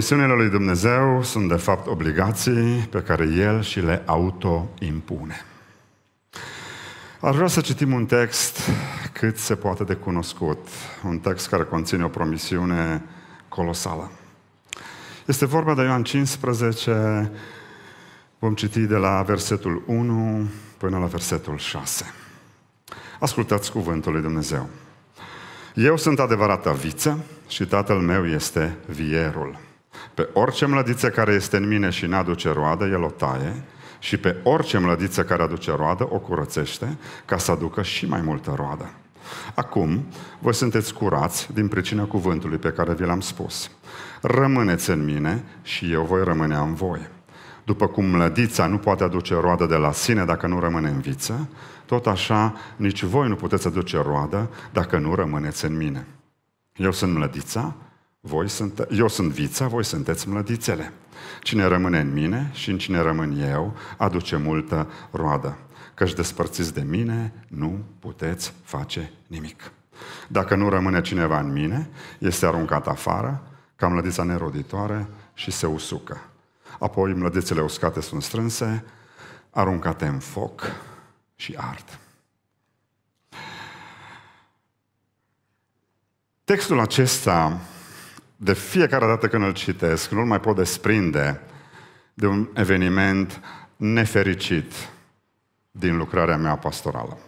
promisiunile lui Dumnezeu sunt de fapt obligații pe care El și le autoimpune. Aș vrea să citim un text cât se poate de cunoscut, un text care conține o promisiune colosală. Este vorba de Ioan 15, vom citi de la versetul 1 până la versetul 6. Ascultați cuvântul lui Dumnezeu. Eu sunt adevărata viță și tatăl meu este vierul. Pe orice mlădiță care este în mine și n-aduce roadă, el o taie și pe orice mlădiță care aduce roadă, o curățește ca să aducă și mai multă roadă. Acum, voi sunteți curați din pricina cuvântului pe care vi l-am spus. Rămâneți în mine și eu voi rămâne în voi. După cum mlădița nu poate aduce roadă de la sine dacă nu rămâne în viță, tot așa nici voi nu puteți aduce roadă dacă nu rămâneți în mine. Eu sunt mlădița, voi sunt, eu sunt vița, voi sunteți mlădițele. Cine rămâne în mine și în cine rămân eu, aduce multă roadă. Căci despărțiți de mine, nu puteți face nimic. Dacă nu rămâne cineva în mine, este aruncat afară, ca mlădița neroditoare și se usucă. Apoi mlădițele uscate sunt strânse, aruncate în foc și ard. Textul acesta de fiecare dată când îl citesc, nu-l mai pot desprinde de un eveniment nefericit din lucrarea mea pastorală.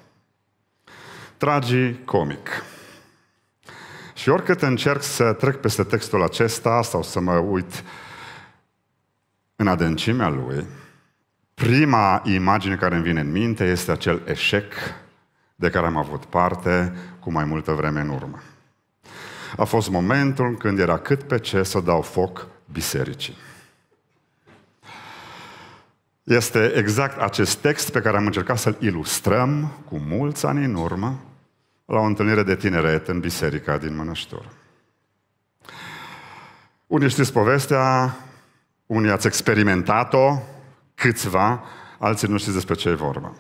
Tragi comic. Și oricât încerc să trec peste textul acesta sau să mă uit în adâncimea lui, prima imagine care îmi vine în minte este acel eșec de care am avut parte cu mai multă vreme în urmă a fost momentul când era cât pe ce să dau foc bisericii. Este exact acest text pe care am încercat să-l ilustrăm cu mulți ani în urmă la o întâlnire de tineret în biserica din Mănăștură. Unii știți povestea, unii ați experimentat-o, câțiva, alții nu știți despre ce e vorba.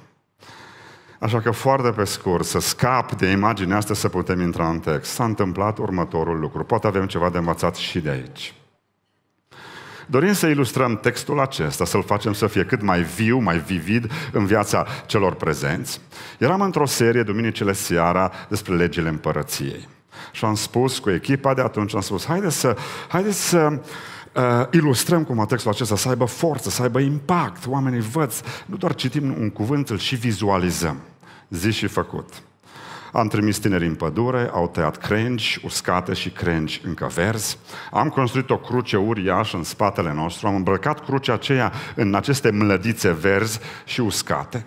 Așa că foarte pe scurt, să scap de imaginea asta să putem intra în text. S-a întâmplat următorul lucru. Poate avem ceva de învățat și de aici. Dorim să ilustrăm textul acesta, să-l facem să fie cât mai viu, mai vivid în viața celor prezenți. Eram într-o serie duminicile seara despre legile împărăției. Și am spus cu echipa de atunci, am spus, haideți să, haideți să uh, ilustrăm cum textul acesta să aibă forță, să aibă impact. Oamenii văd, nu doar citim un cuvânt, îl și vizualizăm zi și făcut. Am trimis tineri în pădure, au tăiat crengi, uscate și crengi încă verzi. Am construit o cruce uriașă în spatele nostru, am îmbrăcat crucea aceea în aceste mlădițe verzi și uscate.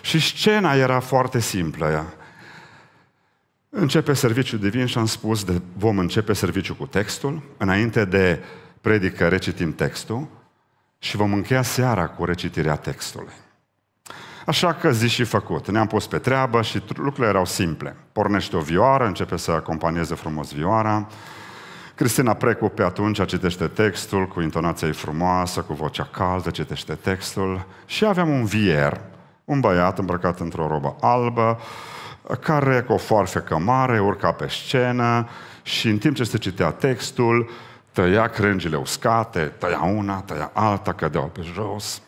Și scena era foarte simplă. Începe serviciul divin și am spus de vom începe serviciul cu textul. Înainte de predică recitim textul și vom încheia seara cu recitirea textului. Așa că zi și făcut. Ne-am pus pe treabă și lucrurile erau simple. Pornește o vioară, începe să acompanieze frumos vioara. Cristina Precu pe atunci citește textul cu intonația frumoasă, cu vocea caldă, citește textul și aveam un vier, un băiat îmbrăcat într-o robă albă, care cu o foarfecă mare urca pe scenă și în timp ce se citea textul, tăia crengile uscate, tăia una, tăia alta, cădeau pe jos.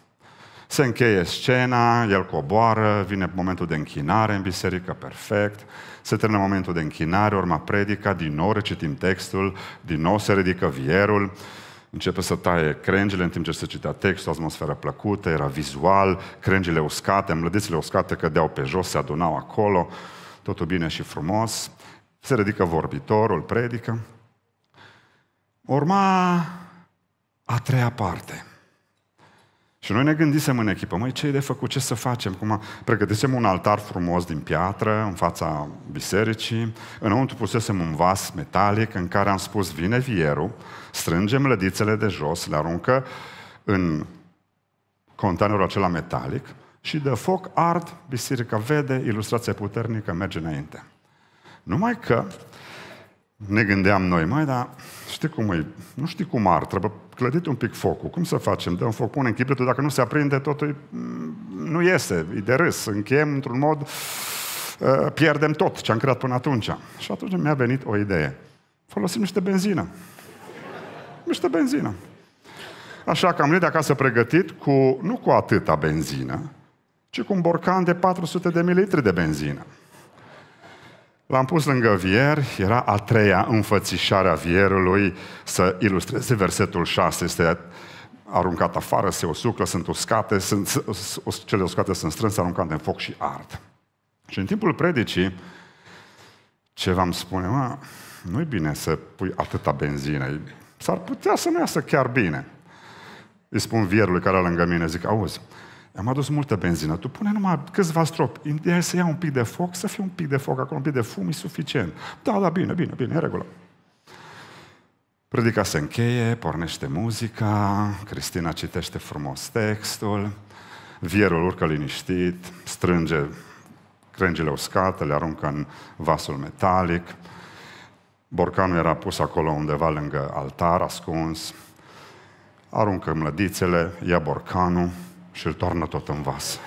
Se încheie scena, el coboară, vine momentul de închinare în biserică, perfect. Se termină momentul de închinare, urma predica, din nou recitim textul, din nou se ridică vierul începe să taie crengile în timp ce se citea textul, atmosfera plăcută, era vizual, crengile uscate, mlădițele uscate cădeau pe jos, se adunau acolo, totul bine și frumos. Se ridică vorbitorul, predică. Urma a treia parte. Și noi ne gândisem în echipă, măi, ce e de făcut, ce să facem? Cum pregătisem un altar frumos din piatră în fața bisericii, înăuntru pusesem un vas metalic în care am spus, vine vierul, strângem lădițele de jos, le aruncă în containerul acela metalic și de foc ard, biserica vede, ilustrație puternică, merge înainte. Numai că ne gândeam noi, mai, dar știi cum e, nu știi cum ar, trebuie clădit un pic focul. Cum să facem? Dăm foc, punem chibritul, dacă nu se aprinde, totul mm, nu iese, e de râs. Încheiem într-un mod, ă, pierdem tot ce am creat până atunci. Și atunci mi-a venit o idee. Folosim niște benzină. Niște benzină. Așa că am venit de acasă pregătit cu, nu cu atâta benzină, ci cu un borcan de 400 de mililitri de benzină. L-am pus lângă vier, era a treia înfățișare a vierului să ilustreze versetul 6. Este aruncat afară, se usucă, sunt uscate, sunt, cele uscate sunt strânse, aruncate în foc și ard. Și în timpul predicii, ce v-am spune, mă, nu-i bine să pui atâta benzină, s-ar putea să nu iasă chiar bine. Îi spun vierului care era lângă mine, zic, auzi, am adus multă benzină, tu pune numai câțiva stropi, ideea să ia un pic de foc, să fie un pic de foc acolo, un pic de fum, e suficient. Da, da, bine, bine, bine, e regulă. Predica se încheie, pornește muzica, Cristina citește frumos textul, vierul urcă liniștit, strânge crengile uscate, le aruncă în vasul metalic, borcanul era pus acolo undeva lângă altar, ascuns, aruncă mlădițele, ia borcanul, și îl toarnă tot în vas.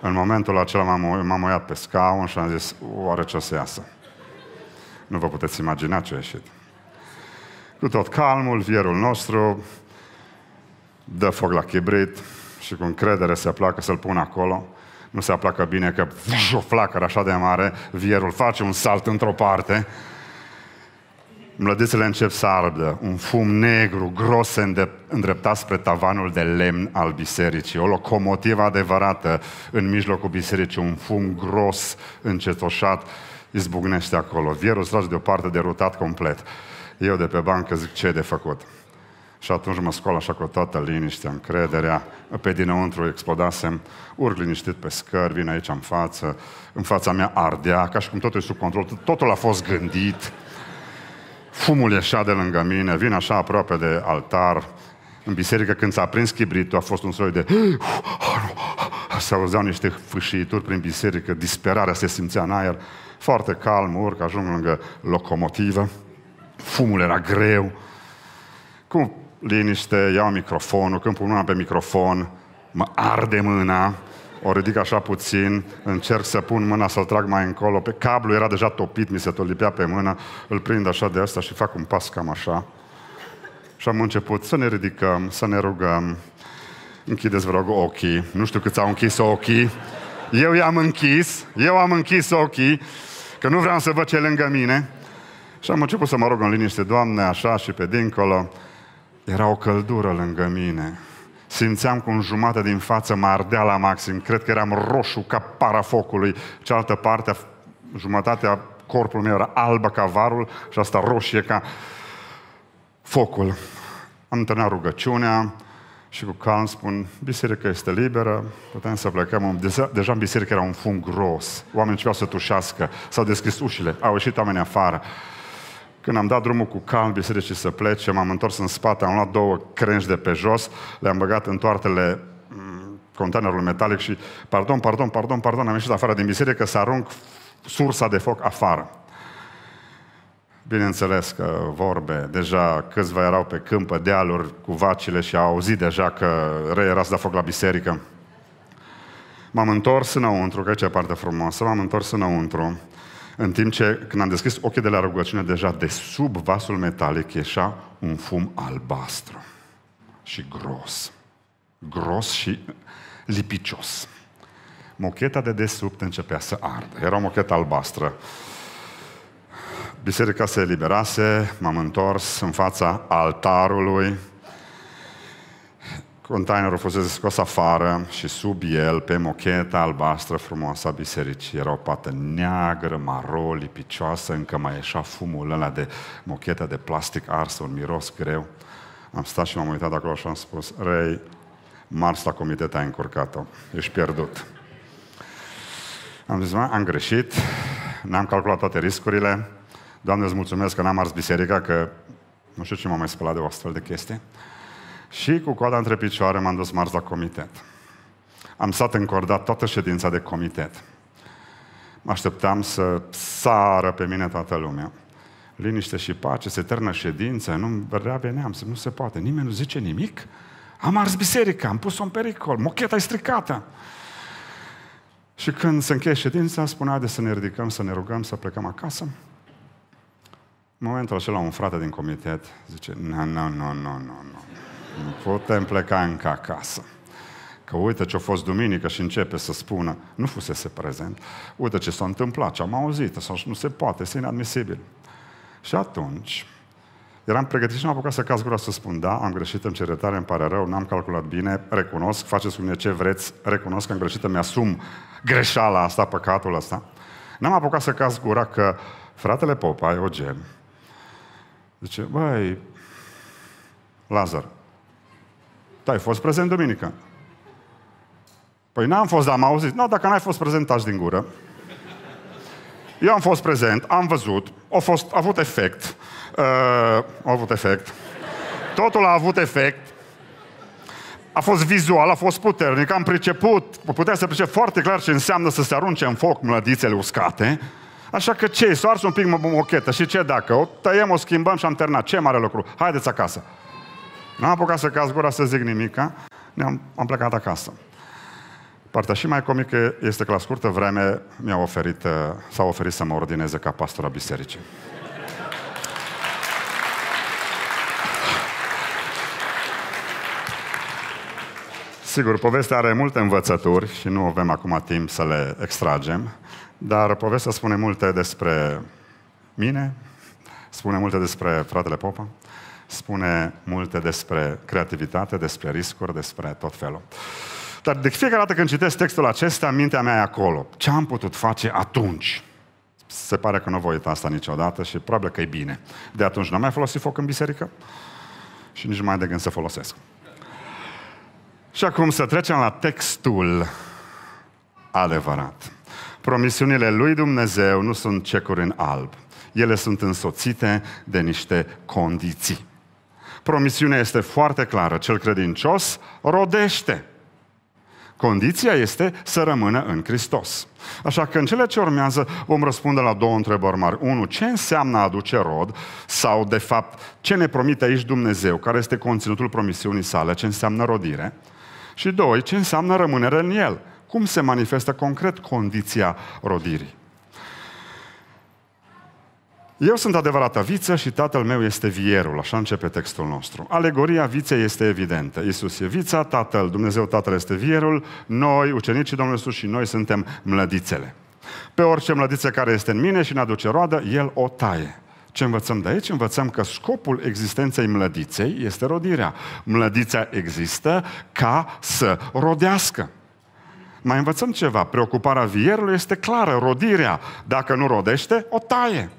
În momentul acela m-am, m-am uitat pe scaun și am zis, oare ce o să iasă? Nu vă puteți imagina ce a ieșit. Cu tot calmul, vierul nostru dă foc la chibrit și cu încredere se aplacă să-l pun acolo. Nu se aplacă bine că o flacără așa de mare, vierul face un salt într-o parte mlădițele încep să ardă, un fum negru, gros, se îndreptat spre tavanul de lemn al bisericii, o locomotivă adevărată în mijlocul bisericii, un fum gros, încetoșat, izbucnește acolo. Vierul strage deoparte, derutat complet. Eu de pe bancă zic, ce e de făcut? Și atunci mă scol așa cu toată liniștea, încrederea, pe dinăuntru explodasem, urc liniștit pe scări, vin aici în față, în fața mea ardea, ca și cum totul e sub control, totul a fost gândit, Fumul ieșea de lângă mine, vin așa aproape de altar. În biserică, când s-a prins chibritul, a fost un soi de... Se auzeau niște fâșiituri prin biserică, disperarea se simțea în aer. Foarte calm, urc, ajung lângă locomotivă. Fumul era greu. Cu liniște, iau microfonul, când pun mâna pe microfon, mă arde mâna, o ridic așa puțin, încerc să pun mâna să-l trag mai încolo, pe cablu era deja topit, mi se tolipea pe mână, îl prind așa de asta și fac un pas cam așa. Și am început să ne ridicăm, să ne rugăm. Închideți, vă rog, ochii. Nu știu câți au închis ochii. Eu i-am închis, eu am închis ochii, că nu vreau să văd ce lângă mine. Și am început să mă rog în liniște, Doamne, așa și pe dincolo. Era o căldură lângă mine simțeam cum jumătate din față mă ardea la maxim. Cred că eram roșu ca parafocului. Cealaltă parte, jumătatea corpului meu era albă ca varul și asta roșie ca focul. Am întâlnit rugăciunea și cu calm spun, biserica este liberă, putem să plecăm. Deja, în biserică era un fum gros, oamenii ceva să tușească, s-au deschis ușile, au ieșit oamenii afară. Când am dat drumul cu calm bisericii să plece, m-am întors în spate, am luat două crengi de pe jos, le-am băgat în toartele mm, containerului metalic și, pardon, pardon, pardon, pardon, am ieșit afară din biserică să arunc sursa de foc afară. Bineînțeles că vorbe, deja câțiva erau pe câmpă, dealuri cu vacile și au auzit deja că răi era să da foc la biserică. M-am întors înăuntru, că e ce parte frumoasă, m-am întors înăuntru în timp ce, când am deschis ochii de la rugăciune, deja de sub vasul metalic ieșea un fum albastru și gros. Gros și lipicios. Mocheta de desubt începea să ardă. Era o mochetă albastră. Biserica se eliberase, m-am întors în fața altarului, Containerul fusese scos afară și sub el, pe mocheta albastră frumoasă a bisericii, era o pată neagră, maro, lipicioasă, încă mai ieșea fumul ăla de mocheta de plastic ars, un miros greu. Am stat și m-am uitat acolo și am spus, Rei, mars la comitet ai încurcat-o, ești pierdut. Am zis, am greșit, n-am calculat toate riscurile, Doamne, îți mulțumesc că n-am ars biserica, că nu știu ce m-am mai spălat de o astfel de chestie. Și cu coada între picioare m-am dus marți la comitet. Am stat încordat toată ședința de comitet. Mă așteptam să sară pe mine toată lumea. Liniște și pace, se ternă ședință, nu vrea veneam, nu se poate, nimeni nu zice nimic. Am ars biserica, am pus-o în pericol, mocheta e stricată. Și când se încheie ședința, spunea de să ne ridicăm, să ne rugăm, să plecăm acasă. În momentul acela, un frate din comitet zice, nu, nu, nu, nu, nu, nu putem pleca încă acasă. Că uite ce a fost duminică și începe să spună, nu fusese prezent, uite ce s-a întâmplat, ce am auzit, sau nu se poate, este inadmisibil. Și atunci, eram pregătit și m-am apucat să caz gura să spun, da, am greșit, în cere îmi pare rău, n-am calculat bine, recunosc, faceți cu mine ce vreți, recunosc că am greșit, îmi asum greșeala asta, păcatul ăsta. N-am apucat să caz gura că fratele Popa, gen, zice, băi, Lazar, tu ai fost prezent duminică. Păi n-am fost, dar am auzit. Nu, dacă n-ai fost prezent, taci din gură. Eu am fost prezent, am văzut, a, fost, a avut efect. Uh, a avut efect. Totul a avut efect. A fost vizual, a fost puternic, am priceput, putea să pricep foarte clar ce înseamnă să se arunce în foc mlădițele uscate. Așa că ce? Să s-o ars un pic mochetă și ce dacă? O tăiem, o schimbăm și am terminat. Ce mare lucru? Haideți acasă. Nu am apucat să caz gura, să zic nimica, ne-am am plecat acasă. Partea și mai comică este că la scurtă vreme mi-a oferit, uh, s-a oferit să mă ordineze ca pastor a bisericii. Sigur, povestea are multe învățături și nu avem acum timp să le extragem, dar povestea spune multe despre mine, spune multe despre fratele Popa, spune multe despre creativitate, despre riscuri, despre tot felul. Dar de fiecare dată când citesc textul acesta, mintea mea e acolo. Ce am putut face atunci? Se pare că nu voi uita asta niciodată și probabil că e bine. De atunci n-am mai folosit foc în biserică și nici mai de gând să folosesc. Și acum să trecem la textul adevărat. Promisiunile lui Dumnezeu nu sunt cecuri în alb. Ele sunt însoțite de niște condiții. Promisiunea este foarte clară. Cel credincios rodește. Condiția este să rămână în Hristos. Așa că în cele ce urmează vom răspunde la două întrebări mari. Unu, ce înseamnă a aduce rod? Sau, de fapt, ce ne promite aici Dumnezeu? Care este conținutul promisiunii sale? Ce înseamnă rodire? Și doi, ce înseamnă rămânere în el? Cum se manifestă concret condiția rodirii? Eu sunt adevărata viță și tatăl meu este vierul, așa începe textul nostru. Alegoria viței este evidentă. Isus e vița, tatăl, Dumnezeu tatăl este vierul, noi, ucenicii Domnului Iisus și noi suntem mlădițele. Pe orice mlădiță care este în mine și ne aduce roadă, el o taie. Ce învățăm de aici? Învățăm că scopul existenței mlădiței este rodirea. Mlădița există ca să rodească. Mai învățăm ceva. Preocuparea vierului este clară, rodirea. Dacă nu rodește, o taie.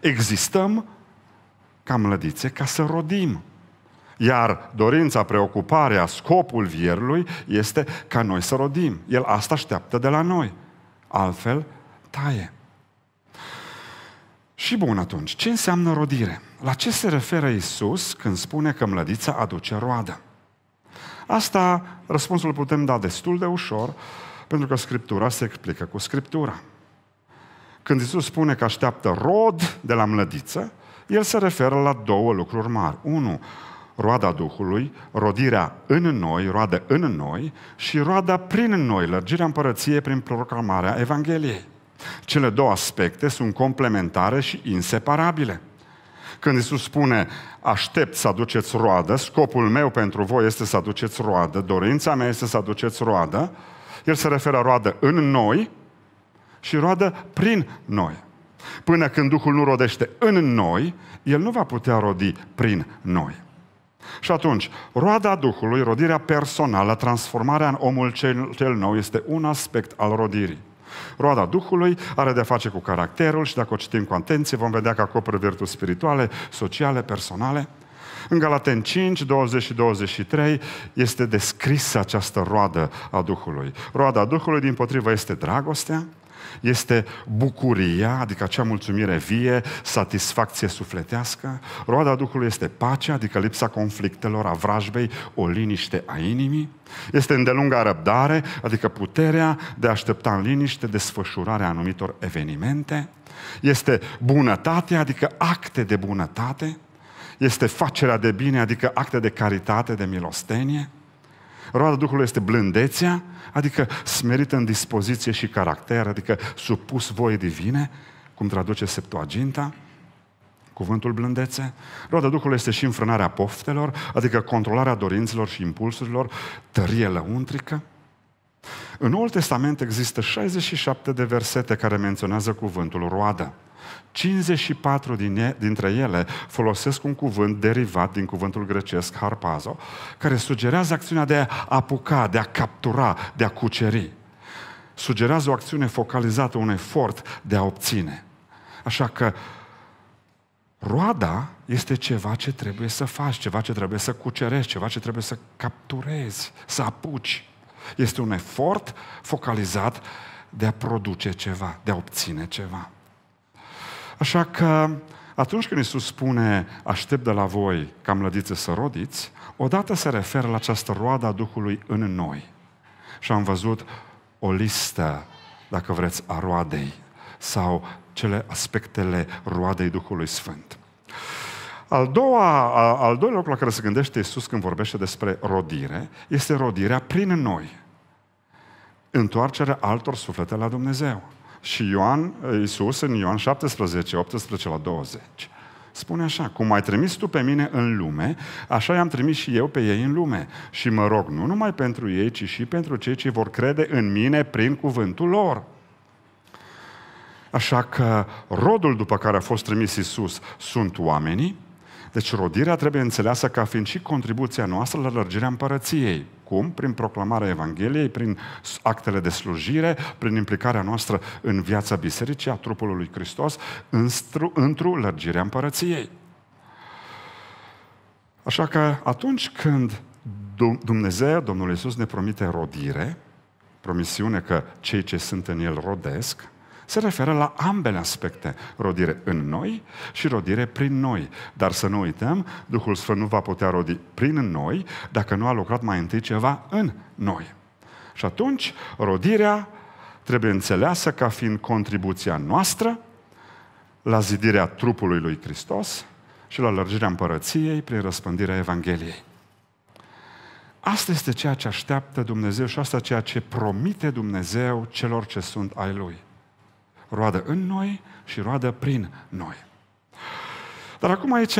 Existăm ca mlădițe ca să rodim. Iar dorința, preocuparea, scopul vierului este ca noi să rodim. El asta așteaptă de la noi. Altfel, taie. Și bun atunci, ce înseamnă rodire? La ce se referă Isus când spune că mlădița aduce roadă? Asta răspunsul putem da destul de ușor, pentru că Scriptura se explică cu Scriptura. Când Isus spune că așteaptă rod de la mlădiță, el se referă la două lucruri mari. Unu, roada Duhului, rodirea în noi, roadă în noi și roada prin noi, lărgirea împărăției prin proclamarea Evangheliei. Cele două aspecte sunt complementare și inseparabile. Când Isus spune, aștept să aduceți roadă, scopul meu pentru voi este să aduceți roadă, dorința mea este să aduceți roadă, el se referă roadă în noi, și roadă prin noi. Până când Duhul nu rodește în noi, El nu va putea rodi prin noi. Și atunci, roada Duhului, rodirea personală, transformarea în omul cel, nou, este un aspect al rodirii. Roada Duhului are de-a face cu caracterul și dacă o citim cu atenție vom vedea că acoperă virturi spirituale, sociale, personale. În Galaten 5, 20 și 23 este descrisă această roadă a Duhului. Roada Duhului, din potrivă, este dragostea, este bucuria, adică acea mulțumire vie, satisfacție sufletească. Roada Duhului este pacea, adică lipsa conflictelor, a vrajbei, o liniște a inimii. Este îndelunga răbdare, adică puterea de a aștepta în liniște desfășurarea anumitor evenimente. Este bunătate, adică acte de bunătate. Este facerea de bine, adică acte de caritate, de milostenie Roada Duhului este blândețea, adică smerită în dispoziție și caracter, adică supus voie divine, cum traduce Septuaginta, cuvântul blândețe. Roada Duhului este și înfrânarea poftelor, adică controlarea dorințelor și impulsurilor, tărie lăuntrică. În Noul Testament există 67 de versete care menționează cuvântul roadă. 54 dintre ele folosesc un cuvânt derivat din cuvântul grecesc harpazo, care sugerează acțiunea de a apuca, de a captura, de a cuceri. Sugerează o acțiune focalizată, un efort de a obține. Așa că roada este ceva ce trebuie să faci, ceva ce trebuie să cucerești, ceva ce trebuie să capturezi, să apuci. Este un efort focalizat de a produce ceva, de a obține ceva. Așa că atunci când Iisus spune aștept de la voi ca mlădiță să rodiți, odată se referă la această roadă a Duhului în noi. Și am văzut o listă, dacă vreți, a roadei sau cele aspectele roadei Duhului Sfânt. Al, doua, al doilea lucru la care se gândește Iisus când vorbește despre rodire, este rodirea prin noi. Întoarcerea altor suflete la Dumnezeu. Și Ioan, eh, Iisus, în Ioan 17, 18 la 20, spune așa, cum ai trimis tu pe mine în lume, așa i-am trimis și eu pe ei în lume. Și mă rog nu numai pentru ei, ci și pentru cei ce vor crede în mine prin cuvântul lor. Așa că rodul după care a fost trimis Isus sunt oamenii, deci rodirea trebuie înțeleasă ca fiind și contribuția noastră la lărgirea împărăției. Cum? Prin proclamarea Evangheliei, prin actele de slujire, prin implicarea noastră în viața bisericii, a trupului lui Hristos, într-o lărgirea împărăției. Așa că atunci când Dumnezeu, Domnul Iisus ne promite rodire, promisiune că cei ce sunt în El rodesc, se referă la ambele aspecte, rodire în noi și rodire prin noi. Dar să nu uităm, Duhul Sfânt nu va putea rodi prin noi dacă nu a lucrat mai întâi ceva în noi. Și atunci, rodirea trebuie înțeleasă ca fiind contribuția noastră la zidirea trupului lui Hristos și la lărgirea împărăției prin răspândirea Evangheliei. Asta este ceea ce așteaptă Dumnezeu și asta ceea ce promite Dumnezeu celor ce sunt ai Lui roadă în noi și roadă prin noi. Dar acum aici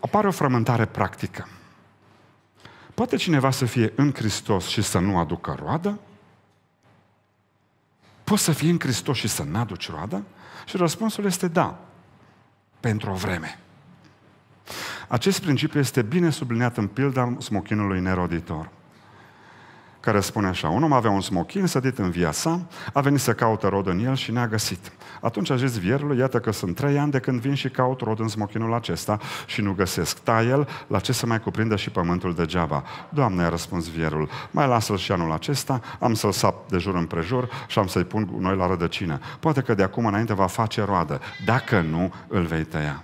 apare o frământare practică. Poate cineva să fie în Hristos și să nu aducă roadă? Poți să fii în Hristos și să n-aduci roadă? Și răspunsul este da, pentru o vreme. Acest principiu este bine subliniat în pilda smochinului neroditor care spune așa, un om avea un smochin sădit în via sa, a venit să caute rod în el și ne-a găsit. Atunci a zis vierului, iată că sunt trei ani de când vin și caut rod în smochinul acesta și nu găsesc. Tai el, la ce să mai cuprindă și pământul degeaba? Doamne, a răspuns vierul, mai lasă-l și anul acesta, am să-l sap de jur împrejur și am să-i pun noi la rădăcină. Poate că de acum înainte va face roadă, dacă nu, îl vei tăia.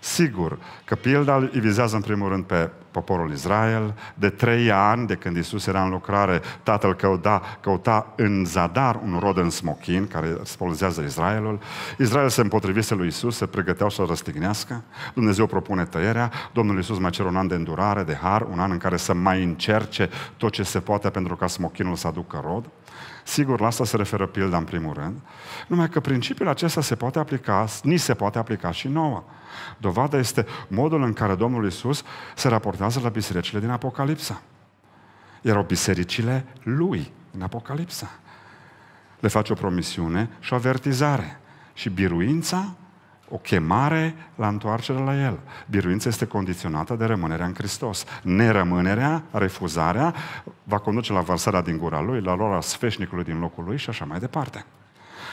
Sigur că pilda îi vizează în primul rând pe poporul Israel. De trei ani, de când Isus era în lucrare, tatăl căuta, căuta în zadar un rod în smochin, care spolzează Israelul. Israel se împotrivise lui Isus, se pregăteau să l răstignească. Dumnezeu propune tăierea. Domnul Isus mai cere un an de îndurare, de har, un an în care să mai încerce tot ce se poate pentru ca smochinul să aducă rod. Sigur, la asta se referă pilda în primul rând, numai că principiul acesta se poate aplica, ni se poate aplica și nouă. Dovada este modul în care Domnul Isus se raportează la bisericile din Apocalipsa. Erau bisericile lui în Apocalipsa. Le face o promisiune și o avertizare. Și biruința o chemare la întoarcere la El. Biruința este condiționată de rămânerea în Hristos. Nerămânerea, refuzarea, va conduce la vărsarea din gura Lui, la luarea sfeșnicului din locul Lui și așa mai departe.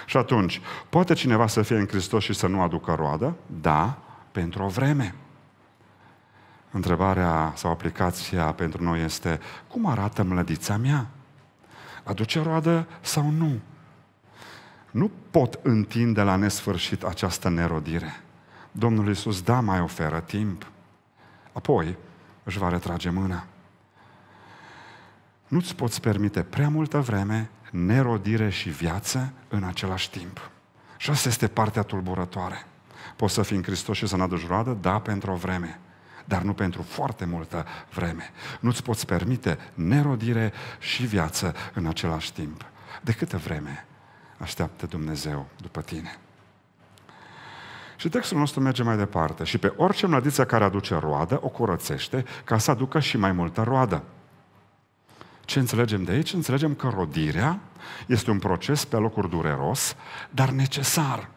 Și atunci, poate cineva să fie în Hristos și să nu aducă roadă? Da, pentru o vreme. Întrebarea sau aplicația pentru noi este, cum arată mlădița mea? Aduce roadă sau nu? nu pot întinde la nesfârșit această nerodire. Domnul Iisus, da, mai oferă timp. Apoi își va retrage mâna. Nu-ți poți permite prea multă vreme nerodire și viață în același timp. Și asta este partea tulburătoare. Poți să fii în Hristos și să n-aduci roadă? Da, pentru o vreme dar nu pentru foarte multă vreme. Nu-ți poți permite nerodire și viață în același timp. De câtă vreme așteaptă Dumnezeu după tine. Și textul nostru merge mai departe. Și pe orice mlădiță care aduce roadă, o curățește ca să aducă și mai multă roadă. Ce înțelegem de aici? Înțelegem că rodirea este un proces pe locuri dureros, dar necesar.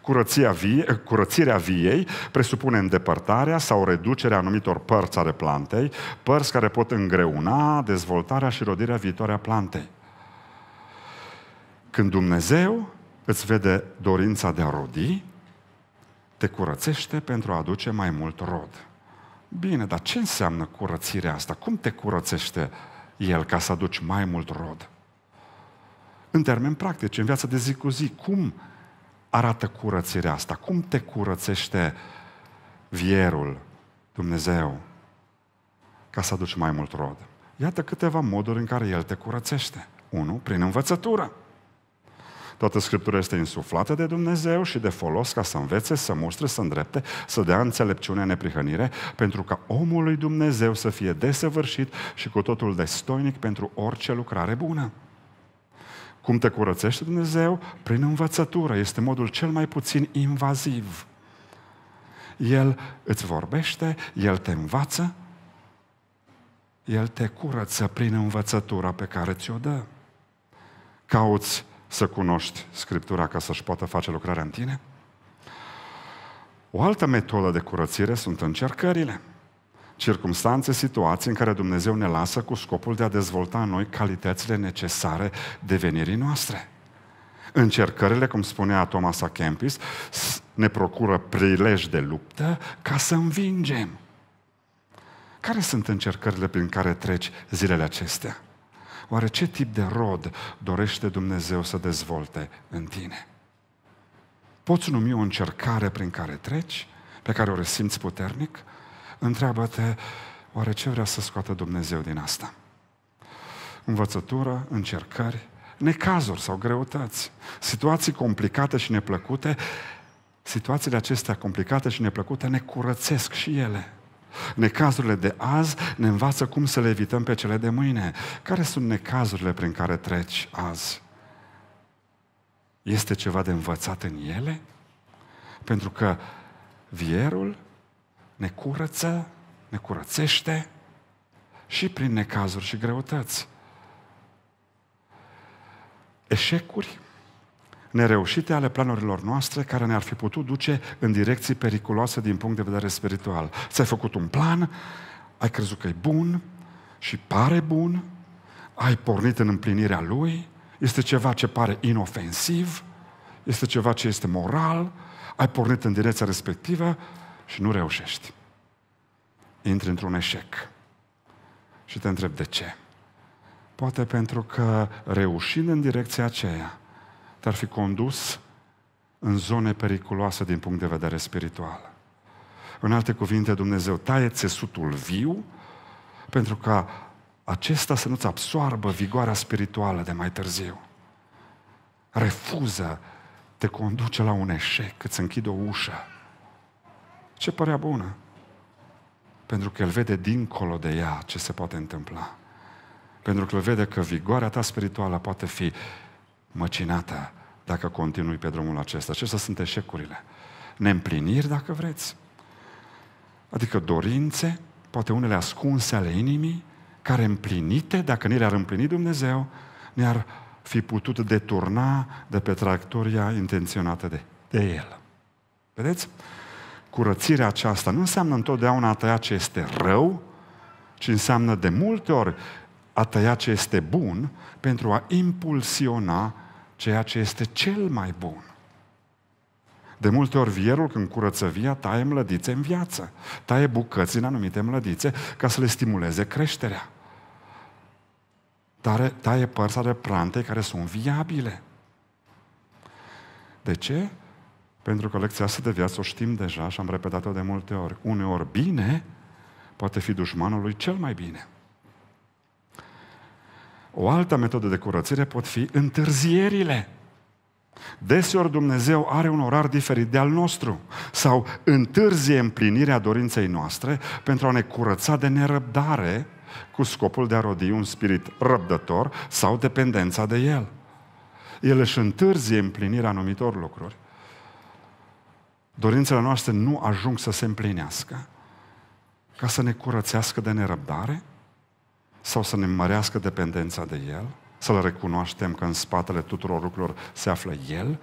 Curăția vie, curățirea viei presupune îndepărtarea sau reducerea anumitor părți ale plantei, părți care pot îngreuna dezvoltarea și rodirea viitoare a plantei. Când Dumnezeu îți vede dorința de a rodi, te curățește pentru a aduce mai mult rod. Bine, dar ce înseamnă curățirea asta? Cum te curățește El ca să aduci mai mult rod? În termeni practici, în viața de zi cu zi, cum arată curățirea asta? Cum te curățește vierul Dumnezeu ca să aduci mai mult rod? Iată câteva moduri în care El te curățește. Unu, Prin învățătură. Toată Scriptura este insuflată de Dumnezeu și de folos ca să învețe, să mustre, să îndrepte, să dea înțelepciune neprihănire, pentru ca omul lui Dumnezeu să fie desăvârșit și cu totul destoinic pentru orice lucrare bună. Cum te curățește Dumnezeu? Prin învățătură. Este modul cel mai puțin invaziv. El îți vorbește, El te învață, El te curăță prin învățătura pe care ți-o dă. Cauți să cunoști Scriptura ca să-și poată face lucrarea în tine? O altă metodă de curățire sunt încercările. Circumstanțe, situații în care Dumnezeu ne lasă cu scopul de a dezvolta în noi calitățile necesare devenirii noastre. Încercările, cum spunea Thomas A. Kempis, ne procură prilej de luptă ca să învingem. Care sunt încercările prin care treci zilele acestea? Oare ce tip de rod dorește Dumnezeu să dezvolte în tine? Poți numi o încercare prin care treci, pe care o resimți puternic? Întreabă-te, oare ce vrea să scoată Dumnezeu din asta? Învățătură, încercări, necazuri sau greutăți, situații complicate și neplăcute, situațiile acestea complicate și neplăcute ne curățesc și ele. Necazurile de azi ne învață cum să le evităm pe cele de mâine. Care sunt necazurile prin care treci azi? Este ceva de învățat în ele? Pentru că vierul ne curăță, ne curățește și prin necazuri și greutăți. Eșecuri nereușite ale planurilor noastre care ne-ar fi putut duce în direcții periculoase din punct de vedere spiritual. Ți-ai făcut un plan, ai crezut că e bun și pare bun, ai pornit în împlinirea lui, este ceva ce pare inofensiv, este ceva ce este moral, ai pornit în direcția respectivă și nu reușești. Intri într-un eșec. Și te întreb de ce. Poate pentru că reușind în direcția aceea, te-ar fi condus în zone periculoase din punct de vedere spiritual. În alte cuvinte, Dumnezeu taie țesutul viu pentru ca acesta să nu-ți absoarbă vigoarea spirituală de mai târziu. Refuză, te conduce la un eșec, îți închide o ușă. Ce părea bună! Pentru că el vede dincolo de ea ce se poate întâmpla. Pentru că el vede că vigoarea ta spirituală poate fi măcinată dacă continui pe drumul acesta. Acestea sunt eșecurile. Neîmpliniri, dacă vreți. Adică dorințe, poate unele ascunse ale inimii, care împlinite, dacă ni le-ar împlini Dumnezeu, ne-ar fi putut deturna de pe traiectoria intenționată de, de El. Vedeți? Curățirea aceasta nu înseamnă întotdeauna a tăia ce este rău, ci înseamnă de multe ori a tăia ce este bun pentru a impulsiona ceea ce este cel mai bun. De multe ori vierul când curăță via taie mlădițe în viață, taie bucăți în anumite mlădițe ca să le stimuleze creșterea. Tare, taie părți de plante care sunt viabile. De ce? Pentru că lecția asta de viață o știm deja și am repetat-o de multe ori. Uneori bine poate fi dușmanului cel mai bine. O altă metodă de curățire pot fi întârzierile. Deseori Dumnezeu are un orar diferit de al nostru sau întârzie împlinirea dorinței noastre pentru a ne curăța de nerăbdare cu scopul de a rodi un spirit răbdător sau dependența de el. El își întârzie împlinirea anumitor lucruri. Dorințele noastre nu ajung să se împlinească ca să ne curățească de nerăbdare sau să ne mărească dependența de El, să-L recunoaștem că în spatele tuturor lucrurilor se află El.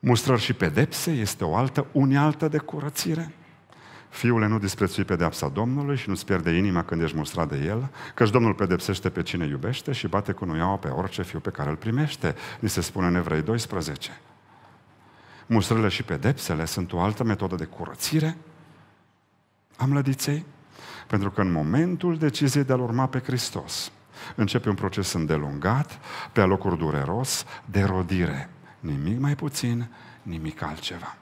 Mustrări și pedepse este o altă unealtă de curățire. Fiule, nu disprețui pedepsa Domnului și nu-ți pierde inima când ești mustrat de el, căci Domnul pedepsește pe cine iubește și bate cu nuiaua pe orice fiu pe care îl primește, ni se spune în Evrei 12. Mustrările și pedepsele sunt o altă metodă de curățire am lădiței, pentru că în momentul deciziei de a-L urma pe Hristos, începe un proces îndelungat, pe alocuri dureros, de rodire. Nimic mai puțin, nimic altceva.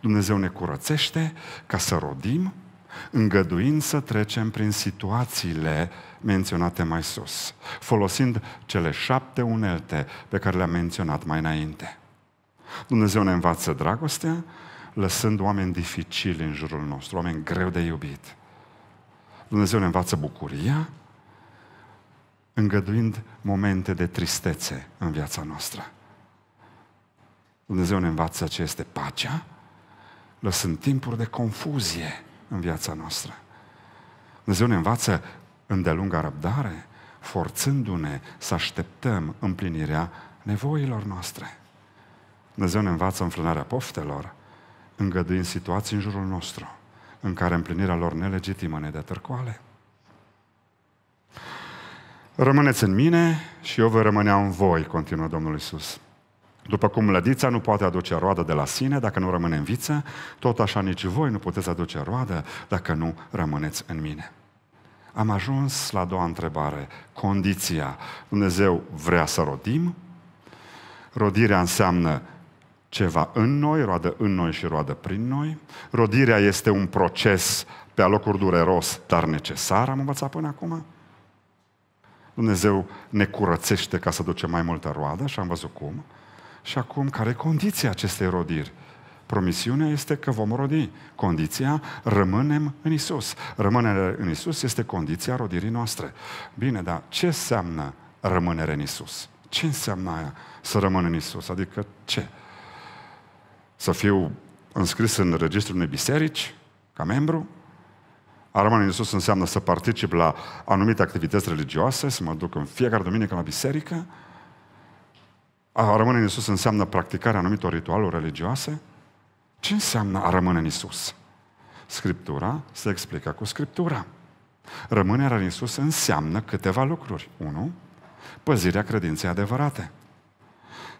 Dumnezeu ne curățește ca să rodim, îngăduind să trecem prin situațiile menționate mai sus, folosind cele șapte unelte pe care le-am menționat mai înainte. Dumnezeu ne învață dragostea, lăsând oameni dificili în jurul nostru, oameni greu de iubit. Dumnezeu ne învață bucuria, îngăduind momente de tristețe în viața noastră. Dumnezeu ne învață ce este pacea, lăsând timpuri de confuzie în viața noastră. Dumnezeu ne învață îndelunga răbdare, forțându-ne să așteptăm împlinirea nevoilor noastre. Dumnezeu ne învață înfrânarea poftelor, îngăduind situații în jurul nostru – în care împlinirea lor nelegitimă ne dă târcoale. Rămâneți în mine și eu voi rămânea în voi, continuă Domnul Isus. După cum lădița nu poate aduce roadă de la sine dacă nu rămâne în viță, tot așa nici voi nu puteți aduce roadă dacă nu rămâneți în mine. Am ajuns la a doua întrebare, condiția. Dumnezeu vrea să rodim? Rodirea înseamnă ceva în noi, roadă în noi și roadă prin noi. Rodirea este un proces pe alocuri dureros, dar necesar, am învățat până acum. Dumnezeu ne curățește ca să ducem mai multă roadă și am văzut cum. Și acum, care e condiția acestei rodiri? Promisiunea este că vom rodi. Condiția, rămânem în Isus. Rămânerea în Isus este condiția rodirii noastre. Bine, dar ce înseamnă rămânere în Isus? Ce înseamnă aia să rămân în Isus? Adică ce? să fiu înscris în registrul unei biserici, ca membru. A rămâne în Iisus înseamnă să particip la anumite activități religioase, să mă duc în fiecare duminică la biserică. A rămâne în Iisus înseamnă practicarea anumitor ritualuri religioase. Ce înseamnă a rămâne în Iisus? Scriptura se explică cu Scriptura. Rămânerea în Iisus înseamnă câteva lucruri. 1. Păzirea credinței adevărate.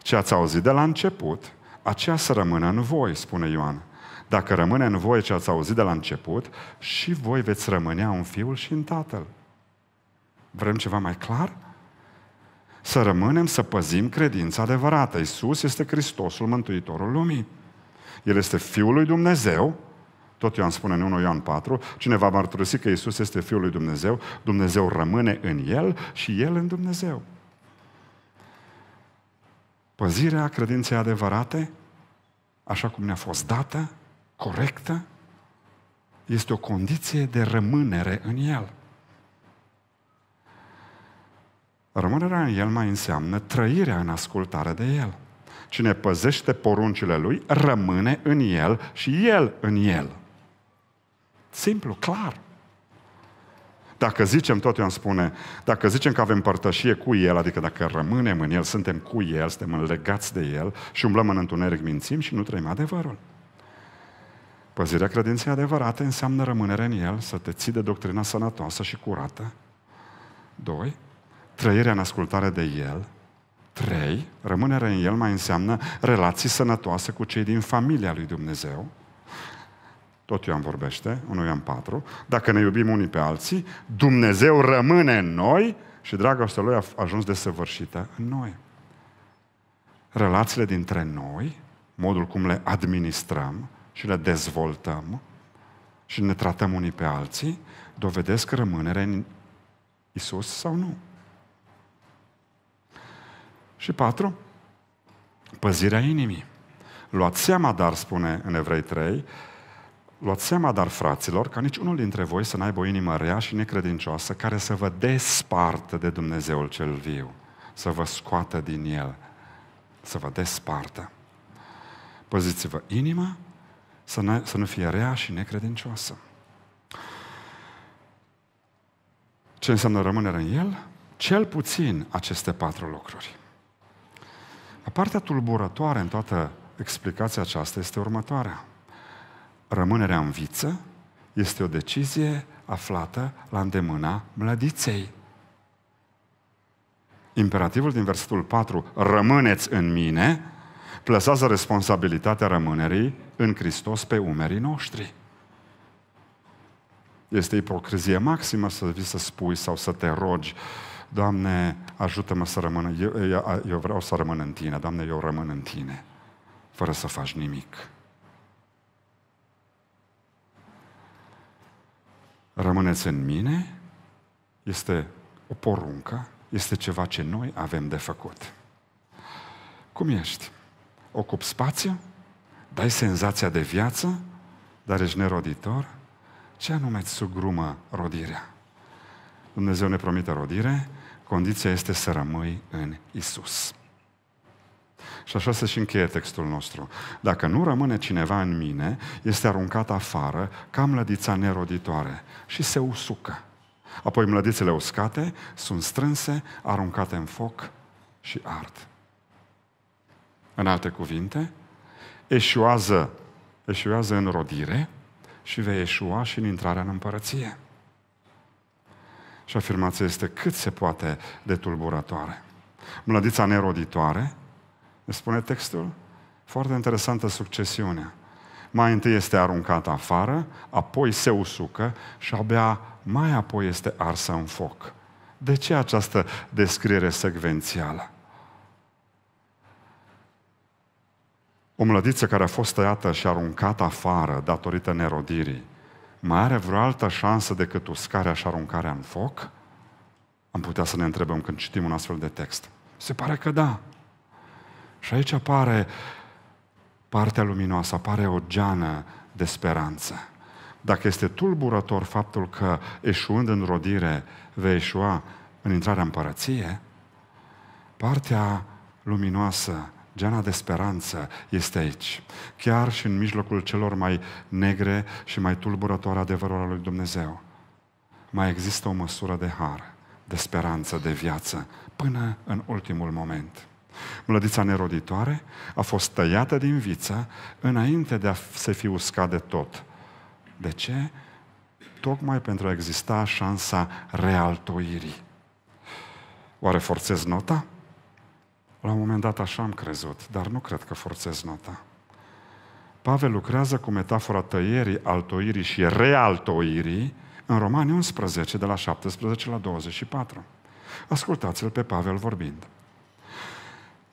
Ce ați auzit de la început aceea să rămână în voi, spune Ioan. Dacă rămâne în voi ce ați auzit de la început, și voi veți rămânea în Fiul și în Tatăl. Vrem ceva mai clar? Să rămânem, să păzim credința adevărată. Isus este Hristosul, Mântuitorul lumii. El este Fiul lui Dumnezeu, tot Ioan spune în 1 Ioan 4, cine va mărturisi că Isus este Fiul lui Dumnezeu, Dumnezeu rămâne în El și El în Dumnezeu păzirea credinței adevărate, așa cum ne-a fost dată, corectă, este o condiție de rămânere în el. Rămânerea în el mai înseamnă trăirea în ascultare de el. Cine păzește poruncile lui, rămâne în el și el în el. Simplu, clar. Dacă zicem, tot eu îmi spune, dacă zicem că avem părtășie cu El, adică dacă rămânem în El, suntem cu El, suntem legați de El și umblăm în întuneric, mințim și nu trăim adevărul. Păzirea credinței adevărate înseamnă rămânere în El, să te ții de doctrina sănătoasă și curată. Doi, Trăirea în ascultare de El. Trei, Rămânerea în El mai înseamnă relații sănătoase cu cei din familia lui Dumnezeu tot Ioan vorbește, 1 Ioan 4, dacă ne iubim unii pe alții, Dumnezeu rămâne în noi și dragostea Lui a ajuns de săvârșită în noi. Relațiile dintre noi, modul cum le administrăm și le dezvoltăm și ne tratăm unii pe alții, dovedesc rămânere în Isus sau nu. Și patru, păzirea inimii. Luați seama, dar spune în Evrei 3, Luați seama, dar fraților, ca nici unul dintre voi să n-aibă o inimă rea și necredincioasă care să vă despartă de Dumnezeul cel viu, să vă scoată din el, să vă despartă. Păziți-vă inima să, să nu fie rea și necredincioasă. Ce înseamnă rămânerea în el? Cel puțin aceste patru lucruri. Partea tulburătoare în toată explicația aceasta este următoarea rămânerea în viță este o decizie aflată la îndemâna mlădiței. Imperativul din versetul 4, rămâneți în mine, plăsează responsabilitatea rămânerii în Hristos pe umerii noștri. Este ipocrizie maximă să vii să spui sau să te rogi, Doamne, ajută-mă să rămân, eu, eu vreau să rămân în Tine, Doamne, eu rămân în Tine, fără să faci nimic. rămâneți în mine este o poruncă, este ceva ce noi avem de făcut. Cum ești? Ocup spațiu? Dai senzația de viață? Dar ești neroditor? Ce anume îți sugrumă rodirea? Dumnezeu ne promite rodire, condiția este să rămâi în Isus. Și așa se și încheie textul nostru. Dacă nu rămâne cineva în mine, este aruncat afară ca mlădița neroditoare și se usucă. Apoi mlădițele uscate sunt strânse, aruncate în foc și ard. În alte cuvinte, eșuează, eșuează în rodire și vei eșua și în intrarea în împărăție. Și afirmația este cât se poate de tulburătoare. Mlădița neroditoare îmi spune textul? Foarte interesantă succesiunea. Mai întâi este aruncat afară, apoi se usucă și abia mai apoi este arsă în foc. De ce această descriere secvențială? O mlădiță care a fost tăiată și aruncată afară datorită nerodirii, mai are vreo altă șansă decât uscarea și aruncarea în foc? Am putea să ne întrebăm când citim un astfel de text. Se pare că da. Și aici apare partea luminoasă, apare o geană de speranță. Dacă este tulburător faptul că eșuând în rodire vei eșua în intrarea împărăție, partea luminoasă, geana de speranță este aici. Chiar și în mijlocul celor mai negre și mai tulburătoare adevărul al lui Dumnezeu. Mai există o măsură de har, de speranță, de viață, până în ultimul moment. Mlădița neroditoare a fost tăiată din viță înainte de a se fi uscat de tot. De ce? Tocmai pentru a exista șansa realtoirii. Oare forțez nota? La un moment dat așa am crezut, dar nu cred că forțez nota. Pavel lucrează cu metafora tăierii, altoirii și realtoirii în Romani 11, de la 17 la 24. Ascultați-l pe Pavel vorbind.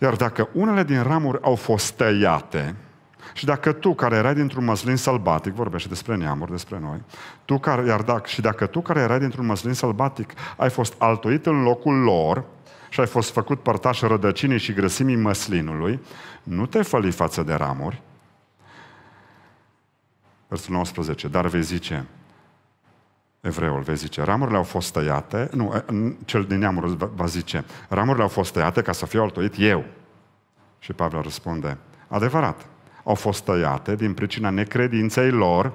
Iar dacă unele din ramuri au fost tăiate, și dacă tu, care erai dintr-un măslin sălbatic, vorbește despre neamuri, despre noi, tu care, iar dacă, și dacă tu, care erai dintr-un măslin sălbatic, ai fost altoit în locul lor și ai fost făcut părtaș rădăcinii și grăsimii măslinului, nu te făli față de ramuri. Versul 19, dar vei zice, Evreul vezi, zice, ramurile au fost tăiate, nu, cel din neamul va zice, ramurile au fost tăiate ca să fie altoit eu. Și Pavel răspunde, adevărat, au fost tăiate din pricina necredinței lor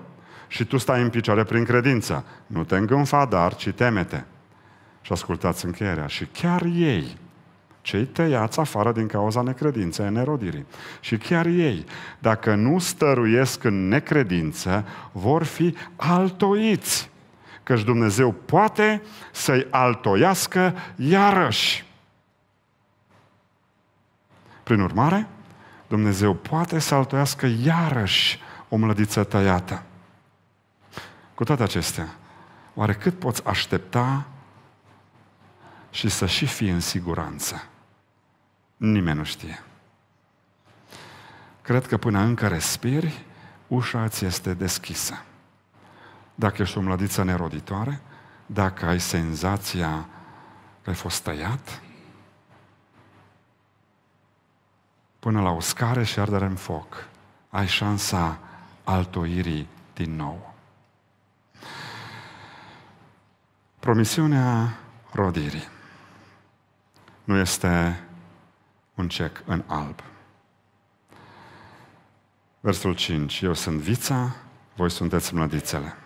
și tu stai în picioare prin credință. Nu te îngânfa, dar ci temete. Și ascultați încheierea. Și chiar ei, cei tăiați afară din cauza necredinței, nerodirii. Și chiar ei, dacă nu stăruiesc în necredință, vor fi altoiți căci Dumnezeu poate să-i altoiască iarăși. Prin urmare, Dumnezeu poate să altoiască iarăși o mlădiță tăiată. Cu toate acestea, oare cât poți aștepta și să și fii în siguranță? Nimeni nu știe. Cred că până încă respiri, ușa ți este deschisă dacă ești o mlădiță neroditoare, dacă ai senzația că ai fost tăiat, până la uscare și ardere în foc, ai șansa altoirii din nou. Promisiunea rodirii nu este un cec în alb. Versul 5. Eu sunt vița, voi sunteți mlădițele.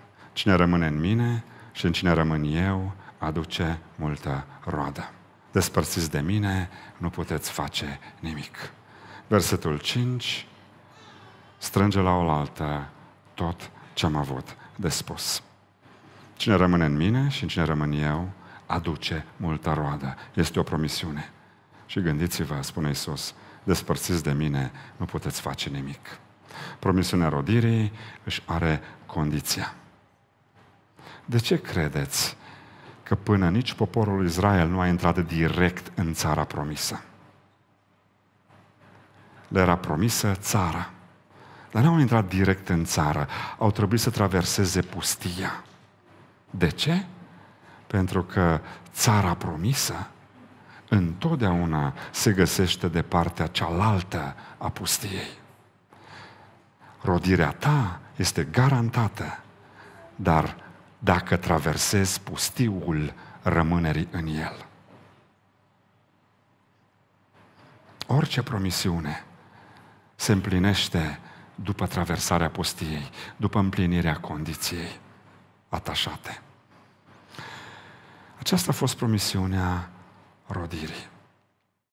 Cine rămâne în mine și în cine rămân eu, aduce multă roadă. Despărțiți de mine, nu puteți face nimic. Versetul 5 strânge la oaltă tot ce am avut de spus. Cine rămâne în mine și în cine rămân eu, aduce multă roadă. Este o promisiune. Și gândiți-vă, spune Iisus, despărțiți de mine, nu puteți face nimic. Promisiunea rodirii își are condiția. De ce credeți că până nici poporul Israel nu a intrat direct în țara promisă? Le era promisă țara. Dar n-au intrat direct în țară, au trebuit să traverseze pustia. De ce? Pentru că țara promisă întotdeauna se găsește de partea cealaltă a pustiei. Rodirea ta este garantată, dar dacă traversezi pustiul rămânerii în el. Orice promisiune se împlinește după traversarea pustiei, după împlinirea condiției atașate. Aceasta a fost promisiunea rodirii.